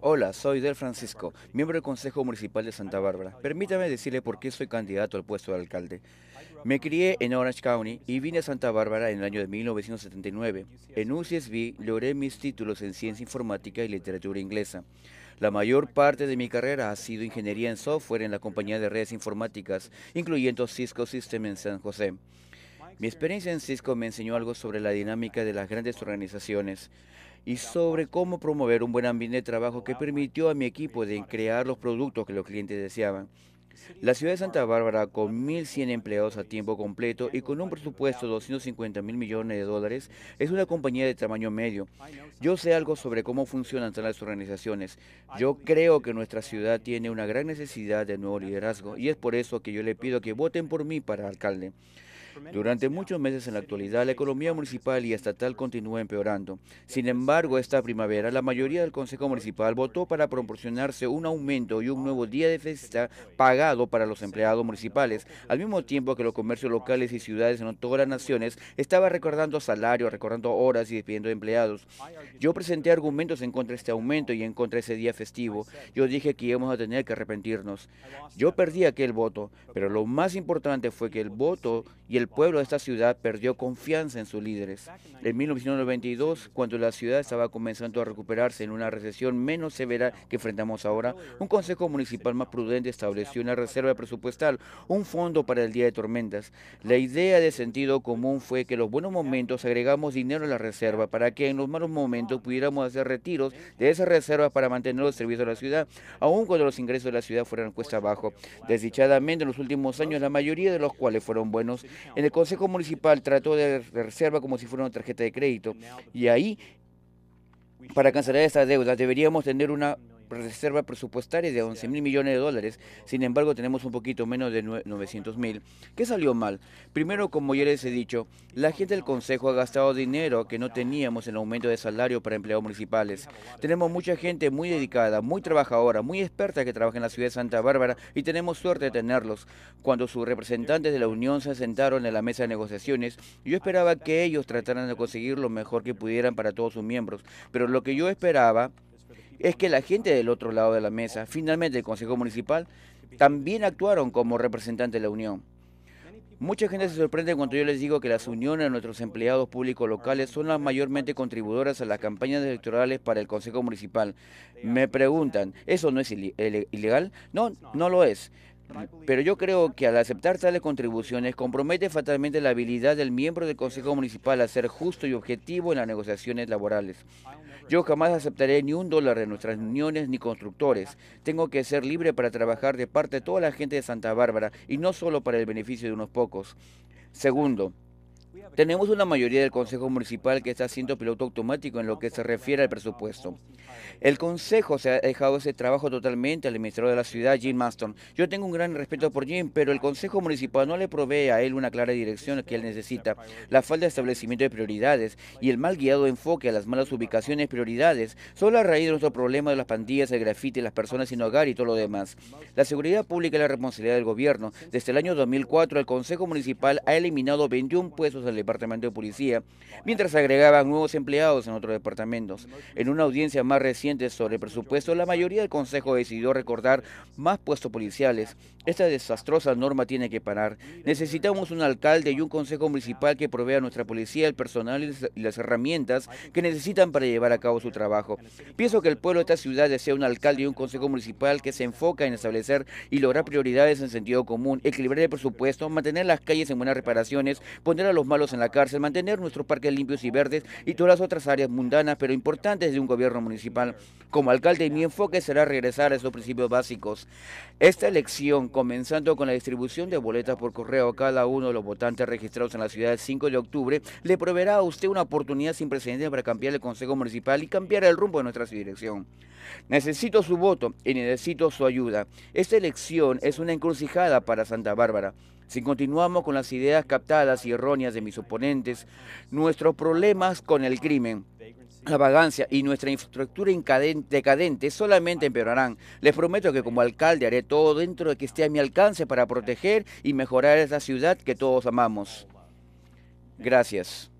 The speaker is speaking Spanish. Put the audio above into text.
Hola, soy Del Francisco, miembro del Consejo Municipal de Santa Bárbara. Permítame decirle por qué soy candidato al puesto de alcalde. Me crié en Orange County y vine a Santa Bárbara en el año de 1979. En UCSB logré mis títulos en ciencia informática y literatura inglesa. La mayor parte de mi carrera ha sido ingeniería en software en la compañía de redes informáticas, incluyendo Cisco System en San José. Mi experiencia en Cisco me enseñó algo sobre la dinámica de las grandes organizaciones y sobre cómo promover un buen ambiente de trabajo que permitió a mi equipo de crear los productos que los clientes deseaban. La ciudad de Santa Bárbara, con 1.100 empleados a tiempo completo y con un presupuesto de 250 mil millones de dólares, es una compañía de tamaño medio. Yo sé algo sobre cómo funcionan las organizaciones. Yo creo que nuestra ciudad tiene una gran necesidad de nuevo liderazgo y es por eso que yo le pido que voten por mí para alcalde. Durante muchos meses en la actualidad, la economía municipal y estatal continúa empeorando. Sin embargo, esta primavera, la mayoría del Consejo Municipal votó para proporcionarse un aumento y un nuevo día de fiesta pagado para los empleados municipales, al mismo tiempo que los comercios locales y ciudades en todas las naciones estaban recordando salarios, recordando horas y despidiendo empleados. Yo presenté argumentos en contra de este aumento y en contra de ese día festivo. Yo dije que íbamos a tener que arrepentirnos. Yo perdí aquel voto, pero lo más importante fue que el voto y el el pueblo de esta ciudad perdió confianza en sus líderes. En 1992, cuando la ciudad estaba comenzando a recuperarse en una recesión menos severa que enfrentamos ahora, un consejo municipal más prudente estableció una reserva presupuestal, un fondo para el día de tormentas. La idea de sentido común fue que en los buenos momentos agregamos dinero a la reserva para que en los malos momentos pudiéramos hacer retiros de esa reserva para mantener los servicios de la ciudad, aun cuando los ingresos de la ciudad fueran cuesta abajo. Desdichadamente, en los últimos años, la mayoría de los cuales fueron buenos, en el Consejo Municipal trató de reserva como si fuera una tarjeta de crédito y ahí, para cancelar esa deuda, deberíamos tener una reserva presupuestaria de 11 mil millones de dólares. Sin embargo, tenemos un poquito menos de 900 mil. ¿Qué salió mal? Primero, como ya les he dicho, la gente del Consejo ha gastado dinero que no teníamos en aumento de salario para empleados municipales. Tenemos mucha gente muy dedicada, muy trabajadora, muy experta que trabaja en la ciudad de Santa Bárbara y tenemos suerte de tenerlos. Cuando sus representantes de la Unión se sentaron en la mesa de negociaciones, yo esperaba que ellos trataran de conseguir lo mejor que pudieran para todos sus miembros. Pero lo que yo esperaba es que la gente del otro lado de la mesa, finalmente el Consejo Municipal, también actuaron como representantes de la Unión. Mucha gente se sorprende cuando yo les digo que las uniones de nuestros empleados públicos locales son las mayormente contribuidoras a las campañas electorales para el Consejo Municipal. Me preguntan, ¿eso no es ilegal? No, no lo es. Pero yo creo que al aceptar tales contribuciones compromete fatalmente la habilidad del miembro del Consejo Municipal a ser justo y objetivo en las negociaciones laborales. Yo jamás aceptaré ni un dólar de nuestras uniones ni constructores. Tengo que ser libre para trabajar de parte de toda la gente de Santa Bárbara y no solo para el beneficio de unos pocos. Segundo, tenemos una mayoría del Consejo Municipal que está haciendo piloto automático en lo que se refiere al presupuesto. El Consejo se ha dejado ese trabajo totalmente al administrador de la ciudad, Jim Maston. Yo tengo un gran respeto por Jim, pero el Consejo Municipal no le provee a él una clara dirección que él necesita. La falta de establecimiento de prioridades y el mal guiado enfoque a las malas ubicaciones prioridades son la raíz de nuestro problema de las pandillas, el grafite, las personas sin hogar y todo lo demás. La seguridad pública es la responsabilidad del gobierno. Desde el año 2004, el Consejo Municipal ha eliminado 21 puestos de Departamento de Policía, mientras agregaban nuevos empleados en otros departamentos. En una audiencia más reciente sobre presupuesto, la mayoría del Consejo decidió recordar más puestos policiales. Esta desastrosa norma tiene que parar. Necesitamos un alcalde y un consejo municipal que provea a nuestra policía el personal y las herramientas que necesitan para llevar a cabo su trabajo. Pienso que el pueblo de esta ciudad desea un alcalde y un consejo municipal que se enfoca en establecer y lograr prioridades en sentido común, equilibrar el presupuesto, mantener las calles en buenas reparaciones, poner a los malos en la cárcel, mantener nuestros parques limpios y verdes y todas las otras áreas mundanas pero importantes de un gobierno municipal. Como alcalde, mi enfoque será regresar a esos principios básicos. Esta elección, comenzando con la distribución de boletas por correo a cada uno de los votantes registrados en la ciudad el 5 de octubre, le proveerá a usted una oportunidad sin precedentes para cambiar el Consejo Municipal y cambiar el rumbo de nuestra dirección. Necesito su voto y necesito su ayuda. Esta elección es una encrucijada para Santa Bárbara. Si continuamos con las ideas captadas y erróneas de mis oponentes, nuestros problemas con el crimen, la vagancia y nuestra infraestructura decadente solamente empeorarán. Les prometo que como alcalde haré todo dentro de que esté a mi alcance para proteger y mejorar esa ciudad que todos amamos. Gracias.